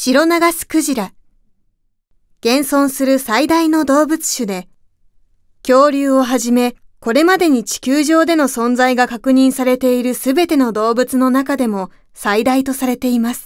白長スクジラ。現存する最大の動物種で、恐竜をはじめ、これまでに地球上での存在が確認されているすべての動物の中でも最大とされています。